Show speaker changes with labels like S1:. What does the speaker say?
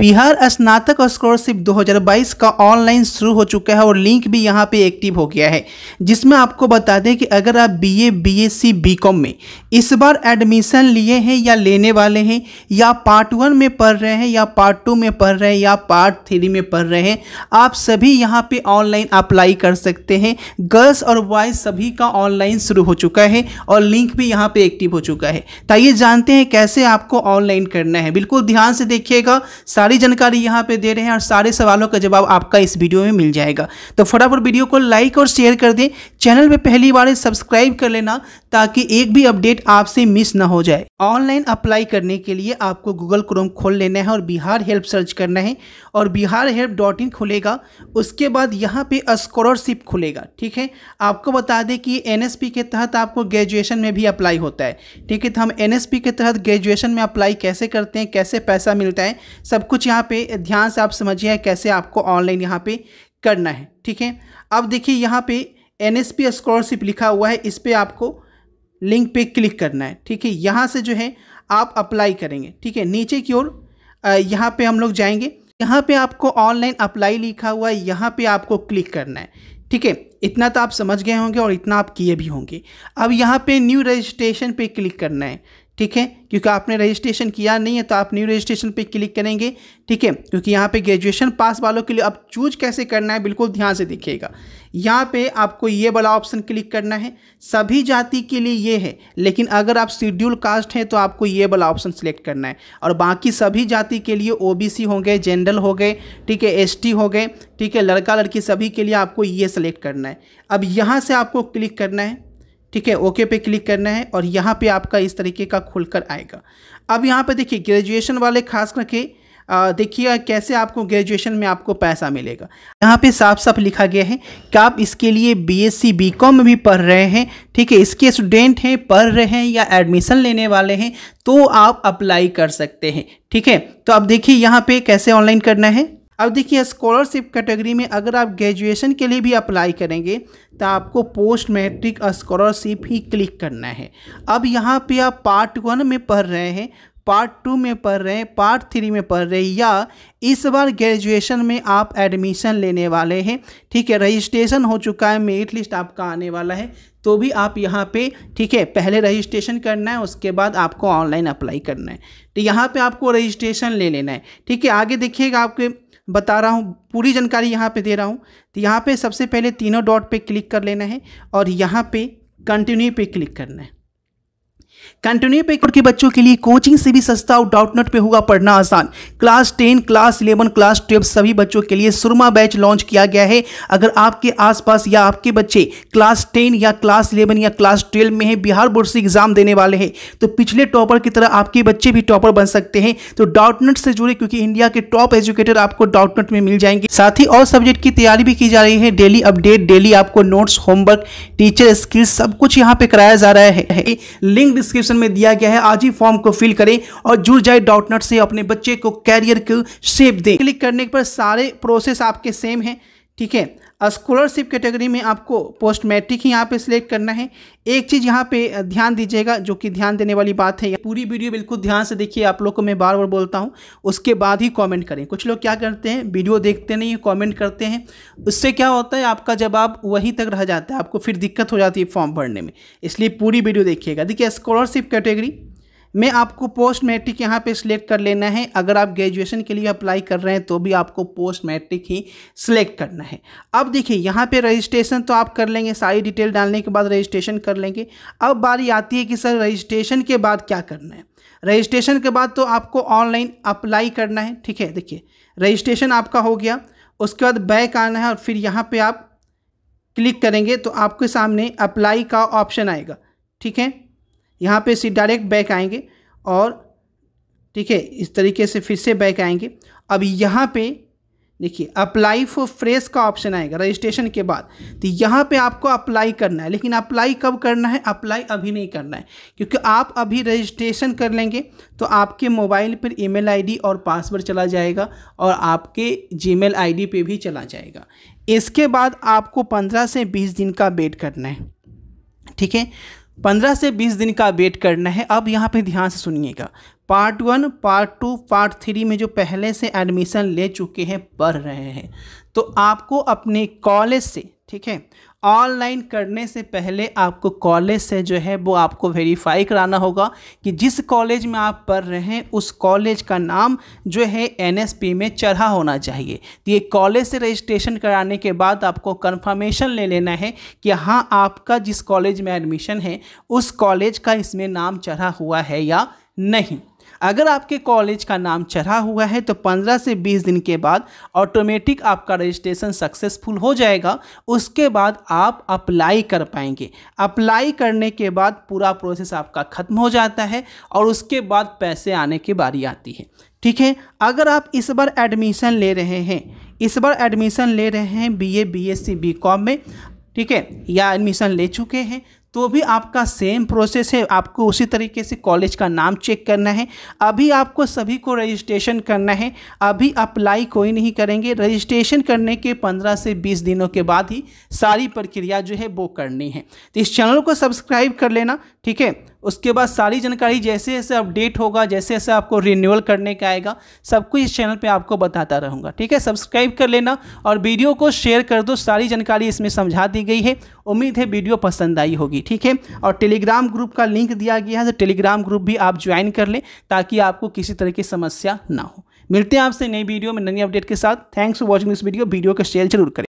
S1: बिहार स्नातक स्कॉलरशिप 2022 का ऑनलाइन शुरू हो चुका है और लिंक भी यहाँ पे एक्टिव हो गया है जिसमें आपको बता दें कि अगर आप बीए बीएससी बीकॉम में इस बार एडमिशन लिए हैं या लेने वाले हैं या पार्ट वन में पढ़ रहे हैं या पार्ट टू में पढ़ रहे हैं या पार्ट थ्री में पढ़ रहे हैं आप सभी यहाँ पर ऑनलाइन अप्लाई कर सकते हैं गर्ल्स और बॉयज सभी का ऑनलाइन शुरू हो चुका है और लिंक भी यहाँ पर एक्टिव हो चुका है ताइए तो जानते हैं कैसे आपको ऑनलाइन करना है बिल्कुल ध्यान से देखिएगा सारे सारी जानकारी यहाँ पे दे रहे हैं और सारे सवालों का जवाब आपका इस वीडियो में मिल जाएगा तो फटाफट वीडियो को लाइक और शेयर कर दें चैनल पर पहली बार सब्सक्राइब कर लेना ताकि एक भी अपडेट आपसे मिस ना हो जाए ऑनलाइन अप्लाई करने के लिए आपको गूगल क्रोम खोल लेना है और बिहार हेल्प सर्च करना है और बिहार हेल्प डॉट इन खुलेगा उसके बाद यहाँ पे स्कॉलरशिप खुलेगा ठीक है आपको बता दें कि एन के तहत आपको ग्रेजुएशन में भी अप्लाई होता है ठीक है तो हम एन के तहत ग्रेजुएशन में अप्लाई कैसे करते हैं कैसे पैसा मिलता है सब कुछ कुछ यहाँ पे ध्यान से आप समझिए कैसे आपको ऑनलाइन यहाँ पे करना है ठीक है अब देखिए यहाँ पे एन स्कॉलरशिप लिखा हुआ है इस पर आपको लिंक पे क्लिक करना है ठीक है यहाँ से जो है आप अप्लाई करेंगे ठीक है नीचे की ओर यहाँ पे हम लोग जाएंगे यहाँ पे आपको ऑनलाइन अप्लाई लिखा हुआ है यहाँ पे आपको क्लिक करना है ठीक है इतना तो आप समझ गए होंगे और इतना आप किए भी होंगे अब यहाँ पे न्यू रजिस्ट्रेशन पे क्लिक करना है ठीक है क्योंकि आपने रजिस्ट्रेशन किया नहीं है तो आप न्यू रजिस्ट्रेशन पे क्लिक करेंगे ठीक है क्योंकि यहाँ पे ग्रेजुएशन पास वालों के लिए अब चूज कैसे करना है बिल्कुल ध्यान से देखिएगा यहाँ पे आपको ये वाला ऑप्शन क्लिक करना है सभी जाति के लिए ये है लेकिन अगर आप शेड्यूल कास्ट हैं तो आपको ये वाला ऑप्शन सिलेक्ट करना है और बाकी सभी जाति के लिए ओ हो गए जनरल हो गए ठीक है एस हो गए ठीक है लड़का लड़की सभी के लिए आपको ये सिलेक्ट करना है अब यहाँ से आपको क्लिक करना है ठीक है ओके पे क्लिक करना है और यहाँ पे आपका इस तरीके का खुलकर आएगा अब यहाँ पे देखिए ग्रेजुएशन वाले खास करके देखिएगा कैसे आपको ग्रेजुएशन में आपको पैसा मिलेगा यहाँ पे साफ साफ लिखा गया है कि आप इसके लिए बीएससी बीकॉम भी पढ़ रहे हैं ठीक है इसके स्टूडेंट हैं पढ़ रहे हैं या एडमिशन लेने वाले हैं तो आप अप्लाई कर सकते हैं ठीक है तो अब देखिए यहाँ पर कैसे ऑनलाइन करना है अब देखिए स्कॉलरशिप कैटेगरी में अगर आप ग्रेजुएशन के लिए भी अप्लाई करेंगे तो आपको पोस्ट मैट्रिक स्कॉलरशिप ही क्लिक करना है अब यहाँ पे आप पार्ट वन में पढ़ रहे हैं पार्ट टू में पढ़ रहे हैं पार्ट थ्री में पढ़ रहे हैं या इस बार ग्रेजुएशन में आप एडमिशन लेने वाले हैं ठीक है रजिस्ट्रेशन हो चुका है मेरिट लिस्ट आपका आने वाला है तो भी आप यहाँ पे ठीक है पहले रजिस्ट्रेशन करना है उसके बाद आपको ऑनलाइन अप्लाई करना है तो यहाँ पे आपको रजिस्ट्रेशन ले लेना है ठीक है आगे देखिएगा आपके बता रहा हूँ पूरी जानकारी यहाँ पे दे रहा हूँ तो यहाँ पे सबसे पहले तीनों डॉट पे क्लिक कर लेना है और यहाँ पे कंटिन्यू पे क्लिक करना है कंटिन्यू पे के बच्चों के लिए कोचिंग से भी सस्ता और डाउटनेट पर होगा पढ़ना आसान class ten class eleven class twelve सभी बच्चों के लिए सुरमा बैच लॉन्च किया गया है अगर आपके आसपास या आपके बच्चे क्लास टेन या क्लास इलेवन या क्लास ट्वेल्व में है बिहार बोर्ड से एग्जाम देने वाले हैं तो पिछले टॉपर की तरह आपके बच्चे भी टॉपर बन सकते हैं तो डाउटनेट से जुड़े क्योंकि इंडिया के टॉप एजुकेटर आपको डाउटनेट में मिल जाएंगे साथ ही और सब्जेक्ट की तैयारी भी की जा रही है डेली अपडेट डेली आपको नोट्स होमवर्क टीचर स्किल्स सब कुछ यहाँ पे कराया जा रहा है लिंक डिस्क्रिप्शन में दिया गया है आज ही फॉर्म को फिल करें और जुड़ जाए डॉट नट से अपने बच्चे को कैरियर को शेप दें क्लिक करने पर सारे प्रोसेस आपके सेम है ठीक है स्कॉलरशिप कैटेगरी में आपको पोस्ट मैट्रिक ही यहाँ पे सिलेक्ट करना है एक चीज़ यहाँ पे ध्यान दीजिएगा जो कि ध्यान देने वाली बात है पूरी वीडियो बिल्कुल ध्यान से देखिए आप लोग को मैं बार बार बोलता हूँ उसके बाद ही कमेंट करें कुछ लोग क्या करते हैं वीडियो देखते नहीं कॉमेंट करते हैं उससे क्या होता है आपका जवाब वहीं तक रह जाता है आपको फिर दिक्कत हो जाती है फॉर्म भरने में इसलिए पूरी वीडियो देखिएगा देखिए स्कॉलरशिप कैटेगरी में आपको पोस्ट मैट्रिक यहाँ पे सिलेक्ट कर लेना है अगर आप ग्रेजुएशन के लिए अप्लाई कर रहे हैं तो भी आपको पोस्ट मैट्रिक ही सिलेक्ट करना है अब देखिए यहाँ पे रजिस्ट्रेशन तो आप कर लेंगे सारी डिटेल डालने के बाद रजिस्ट्रेशन कर लेंगे अब बारी आती है कि सर रजिस्ट्रेशन के बाद क्या करना है रजिस्ट्रेशन के बाद तो आपको ऑनलाइन अप्लाई करना है ठीक है देखिए रजिस्ट्रेशन आपका हो गया उसके बाद बैक आना है और फिर यहाँ पर आप क्लिक करेंगे तो आपके सामने अप्लाई का ऑप्शन आएगा ठीक है यहाँ पे सी डायरेक्ट बैक आएंगे और ठीक है इस तरीके से फिर से बैक आएंगे अब यहाँ पे देखिए अप्लाई फॉर फ्रेश का ऑप्शन आएगा रजिस्ट्रेशन के बाद तो यहाँ पे आपको अप्लाई करना है लेकिन अप्लाई कब करना है अप्लाई अभी नहीं करना है क्योंकि आप अभी रजिस्ट्रेशन कर लेंगे तो आपके मोबाइल पर ईमेल आईडी और पासवर्ड चला जाएगा और आपके जीमेल आईडी पे भी चला जाएगा इसके बाद आपको पंद्रह से बीस दिन का वेट करना है ठीक है पंद्रह से बीस दिन का वेट करना है अब यहाँ पे ध्यान से सुनिएगा part one part two part three में जो पहले से एडमिशन ले चुके हैं पढ़ रहे हैं तो आपको अपने कॉलेज से ठीक है ऑनलाइन करने से पहले आपको कॉलेज से जो है वो आपको वेरीफाई कराना होगा कि जिस कॉलेज में आप पढ़ रहे हैं उस कॉलेज का नाम जो है एनएसपी में चढ़ा होना चाहिए तो ये कॉलेज से रजिस्ट्रेशन कराने के बाद आपको कंफर्मेशन ले लेना है कि हाँ आपका जिस कॉलेज में एडमिशन है उस कॉलेज का इसमें नाम चढ़ा हुआ है या नहीं अगर आपके कॉलेज का नाम चढ़ा हुआ है तो 15 से 20 दिन के बाद ऑटोमेटिक आपका रजिस्ट्रेशन सक्सेसफुल हो जाएगा उसके बाद आप अप्लाई कर पाएंगे अप्लाई करने के बाद पूरा प्रोसेस आपका ख़त्म हो जाता है और उसके बाद पैसे आने की बारी आती है ठीक है अगर आप इस बार एडमिशन ले रहे हैं इस बार एडमिशन ले रहे हैं बी ए बीकॉम में ठीक है या एडमिशन ले चुके हैं तो भी आपका सेम प्रोसेस है आपको उसी तरीके से कॉलेज का नाम चेक करना है अभी आपको सभी को रजिस्ट्रेशन करना है अभी अप्लाई कोई नहीं करेंगे रजिस्ट्रेशन करने के 15 से 20 दिनों के बाद ही सारी प्रक्रिया जो है वो करनी है तो इस चैनल को सब्सक्राइब कर लेना ठीक है उसके बाद सारी जानकारी जैसे जैसे अपडेट होगा जैसे जैसे आपको रिन्यूअल करने का आएगा सब कुछ इस चैनल पे आपको बताता रहूँगा ठीक है सब्सक्राइब कर लेना और वीडियो को शेयर कर दो सारी जानकारी इसमें समझा दी गई है उम्मीद है वीडियो पसंद आई होगी ठीक है और टेलीग्राम ग्रुप का लिंक दिया गया है तो टेलीग्राम ग्रुप भी आप ज्वाइन कर लें ताकि आपको किसी तरह की समस्या ना हो मिलते हैं आपसे नई वीडियो में नई अपडेट के साथ thanks for watching this video video का शेयर जरूर करें